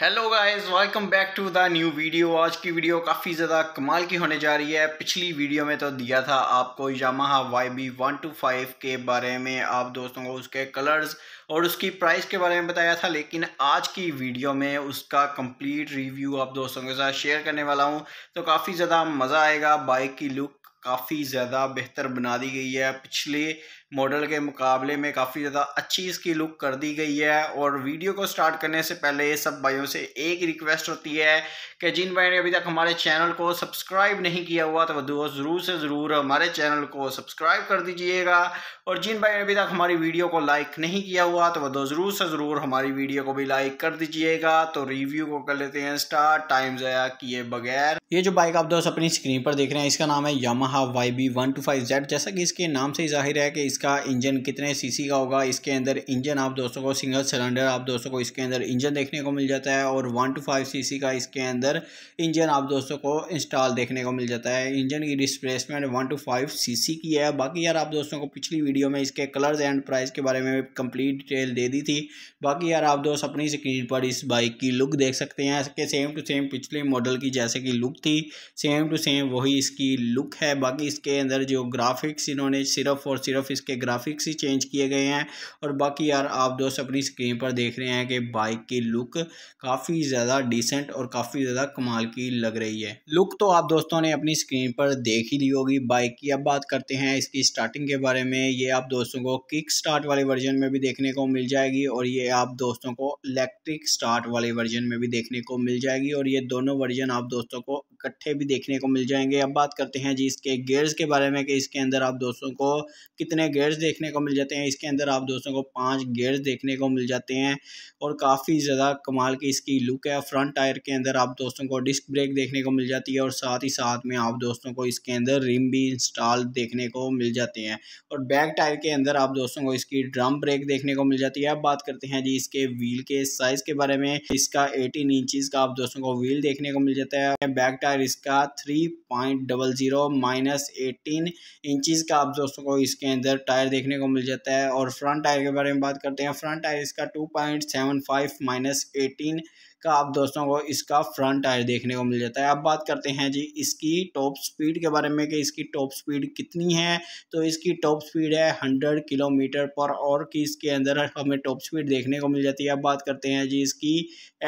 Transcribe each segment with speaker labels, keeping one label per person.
Speaker 1: hello guys welcome back to the new video आज की video काफ़ी ज़्यादा कमाल की होने जा रही है पिछली वीडियो में तो दिया था आपको Yamaha Y B one two five के बारे में आप दोस्तों को उसके कलर्स और उसकी प्राइस के बारे में बताया था लेकिन आज की वीडियो में उसका कंप्लीट रिव्यू आप दोस्तों के साथ शेयर करने वाला हूँ तो काफ़ी ज़्यादा मज़ा आएगा बाइक की लुक काफ़ी ज़्यादा बेहतर बना दी गई है पिछले मॉडल के मुकाबले में काफ़ी ज़्यादा अच्छी इसकी लुक कर दी गई है और वीडियो को स्टार्ट करने से पहले ये सब भाइयों से एक रिक्वेस्ट होती है कि जिन भाई ने अभी तक हमारे चैनल को सब्सक्राइब नहीं किया हुआ तो वो ज़रूर से ज़रूर हमारे चैनल को सब्सक्राइब कर दीजिएगा और जिन भाई ने अभी तक हमारी वीडियो को लाइक नहीं किया हुआ तो वो ज़रूर से ज़रूर हमारी वीडियो को भी लाइक कर दीजिएगा तो रिव्यू को कर लेते हैं स्टार्ट टाइम ज़्यादा किए बगैर ये जो बाइक आप दोस्त अपनी स्क्रीन पर देख रहे हैं इसका नाम है Yamaha Y B one two five Z जैसा कि इसके नाम से ही जाहिर है कि इसका इसका इंजन कितने सीसी का होगा इसके अंदर इंजन आप दोस्तों को सिंगल सिलेंडर आप दोस्तों को इसके अंदर इंजन देखने को मिल जाता है और वन टू फाइव सीसी का इसके अंदर इंजन आप दोस्तों को इंस्टॉल देखने को मिल जाता है इंजन की displacement one two five C की है बाकी यार आप दोस्तों को पिछली वीडियो में इसके कलर्स एंड प्राइस के बारे में कंप्लीट डिटेल दे दी थी बाकी यार आप दोस्त अपनी स्क्रीन पर इस बाइक की लुक देख सकते हैं इसके सेम टू सेम पिछले मॉडल की जैसे कि लुक थी सेम टू सेम वही इसकी लुक है बाकी इसके अंदर जो ग्राफिक्स इन्होंने सिर्फ और सिर्फ इसके इसके ग्राफिक्स ही चेंज किए गए हैं और बाकी यार आप दोस्त अपनी स्क्रीन पर देख रहे हैं कि बाइक की लुक काफ़ी ज़्यादा डिसेंट और काफ़ी ज़्यादा कमाल की लग रही है लुक तो आप दोस्तों ने अपनी स्क्रीन पर देख ही ली होगी बाइक की अब बात करते हैं इसकी स्टार्टिंग के बारे में ये आप दोस्तों को किक स्टार्ट वाले वर्जन में भी देखने को मिल जाएगी और ये आप दोस्तों को इलेक्ट्रिक स्टार्ट वाले वर्जन में भी देखने को मिल जाएगी और ये दोनों वर्जन आप दोस्तों को इकट्ठे भी देखने को मिल जाएंगे अब बात करते हैं जी इसके गेयर्स के बारे में कि इसके अंदर आप दोस्तों को कितने गेयर्स देखने को मिल जाते हैं इसके अंदर आप दोस्तों को पाँच गेयर्स देखने को मिल जाते हैं और काफ़ी ज़्यादा कमाल की इसकी लुक है फ्रंट टायर के अंदर आप दोस्तों को डिस्क ब्रेक देखने को मिल जाती है और साथ ही साथ में आप दोस्तों को इसके अंदर रिम भी इंस्टॉल देखने को मिल जाते हैं और बैक टायर के अंदर आप दोस्तों को इसकी ड्रम ब्रेक देखने को मिल जाती है अब बात करते हैं जी इसके व्हील के साइज़ के बारे में इसका एटीन इंचज़ का आप दोस्तों को व्हील देखने को मिल जाता है बैक टायर स्क्वायर इसका three point double zero minus eighteen inches का आप दोस्तों को इसके अंदर टायर देखने को मिल जाता है और फ्रंट टायर के बारे में बात करते हैं फ्रंट टायर इसका two point seven five minus eighteen का आप दोस्तों को इसका फ्रंट टायर देखने को मिल जाता है अब बात करते हैं जी इसकी टॉप स्पीड के बारे में कि इसकी टॉप स्पीड कितनी है तो इसकी टॉप स्पीड है हंड्रेड किलोमीटर पर और कि इसके अंदर हमें टॉप स्पीड देखने को मिल जाती है अब बात करते हैं जी इसकी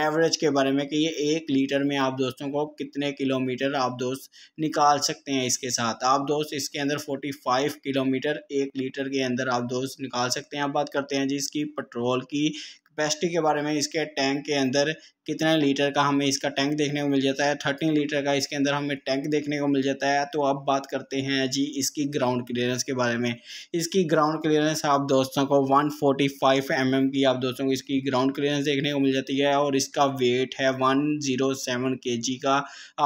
Speaker 1: एवरेज के बारे में कि ये एक लीटर में आप दोस्तों को कितने किलोमीटर आप दोस्त निकाल सकते हैं इसके साथ आप दोस्त इसके अंदर फोर्टी फाइव किलोमीटर एक लीटर के अंदर आप दोस्त निकाल सकते हैं अब बात करते हैं जी इसकी पेट्रोल की कैपेसिटी के बारे में इसके टैंक के अंदर कितने लीटर का हमें इसका टैंक देखने को मिल जाता है थर्टीन लीटर का इसके अंदर हमें टैंक देखने को मिल जाता है तो अब बात करते हैं जी इसकी ग्राउंड क्लियरेंस के बारे में इसकी ग्राउंड क्लियरेंस आप दोस्तों को one forty five M M की आप दोस्तों को इसकी ग्राउंड क्लियरेंस देखने को मिल जाती है और इसका वेट है वन जीरो सेवन के जी का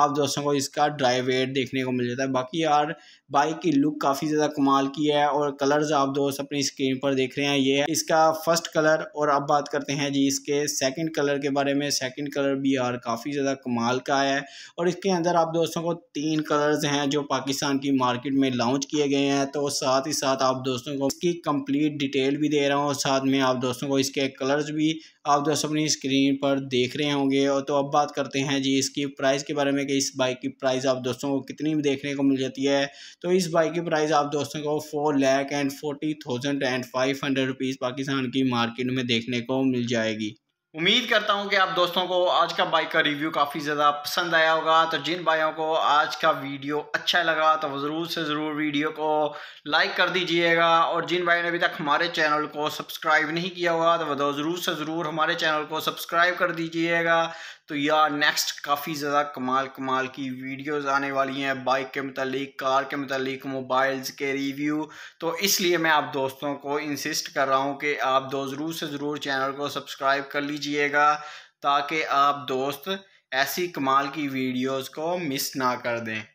Speaker 1: आप दोस्तों को इसका ड्राई वेट देखने को मिल जाता है बाकी यार बाइक की लुक काफ़ी ज़्यादा कमाल की है और कलर्स आप दोस्त अपनी स्क्रीन पर देख रहे हैं ये इसका फर्स्ट कलर और अब बात कर करते हैं जी इसके सेकंड कलर के बारे में सेकंड कलर भी यार काफ़ी ज़्यादा कमाल का आया है और इसके अंदर आप दोस्तों को तीन कलर्स हैं जो पाकिस्तान की मार्केट में लॉन्च किए गए हैं तो साथ ही साथ आप दोस्तों को इसकी कंप्लीट डिटेल भी दे रहा हूँ और साथ में आप दोस्तों को इसके कलर्स भी आप दोस्तों अपनी स्क्रीन पर देख रहे होंगे और तो अब बात करते हैं जी इसकी प्राइस के बारे में कि इस बाइक की प्राइस आप दोस्तों को कितनी देखने को मिल जाती है तो इस बाइक की प्राइस आप दोस्तों को four lakh and forty thousand and five hundred rupees Pakistan की मार्केट में देखने को मिल जाएगी उम्मीद करता हूं कि आप दोस्तों को आज का बाइक का रिव्यू काफ़ी ज़्यादा पसंद आया होगा तो जिन भाइयों को आज का वीडियो अच्छा लगा तो ज़रूर से ज़रूर वीडियो को लाइक कर दीजिएगा और जिन भाइयों ने अभी तक हमारे चैनल को सब्सक्राइब नहीं किया होगा तो वह ज़रूर से ज़रूर हमारे चैनल को सब्सक्राइब कर दीजिएगा तो यार नेक्स्ट काफ़ी ज़्यादा कमाल कमाल की वीडियोस आने वाली हैं बाइक के मतलब कार के मतलब मोबाइल्स के रिव्यू तो इसलिए मैं आप दोस्तों को इंसिस्ट कर रहा हूँ कि आप दो ज़रूर से ज़रूर चैनल को सब्सक्राइब कर लीजिएगा ताकि आप दोस्त ऐसी कमाल की वीडियोस को मिस ना कर दें